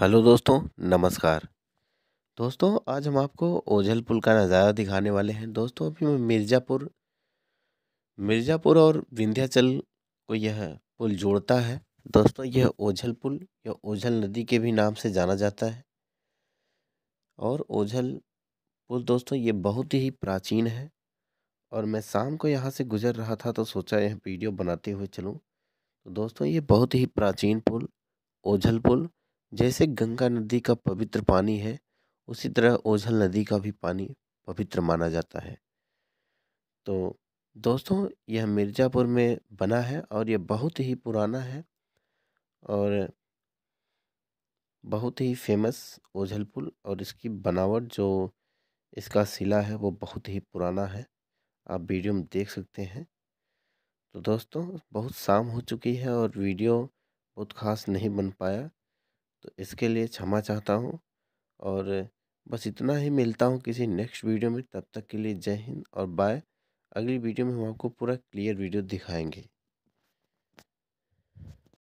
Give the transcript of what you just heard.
hello दोस्तों नमस्कार दोस्तों आज हम आपको ओझल पुल का नज़ारा दिखाने वाले हैं दोस्तों अभी मैं मिर्ज़ापुर मिर्ज़ापुर और विंध्याचल को यह पुल जोड़ता है दोस्तों यह ओझल पुल या ओझल नदी के भी नाम से जाना जाता है और ओझल पुल दोस्तों ये बहुत ही प्राचीन है और मैं शाम को यहाँ से गुजर रहा था तो सोचा यह वीडियो बनाते हुए चलूँ तो दोस्तों ये बहुत ही प्राचीन पुल ओझल पुल जैसे गंगा नदी का पवित्र पानी है उसी तरह ओझल नदी का भी पानी पवित्र माना जाता है तो दोस्तों यह मिर्ज़ापुर में बना है और यह बहुत ही पुराना है और बहुत ही फेमस ओझल पुल और इसकी बनावट जो इसका सिला है वो बहुत ही पुराना है आप वीडियो में देख सकते हैं तो दोस्तों बहुत शाम हो चुकी है और वीडियो बहुत ख़ास नहीं बन पाया तो इसके लिए क्षमा चाहता हूँ और बस इतना ही मिलता हूँ किसी नेक्स्ट वीडियो में तब तक के लिए जय हिंद और बाय अगली वीडियो में हम आपको पूरा क्लियर वीडियो दिखाएंगे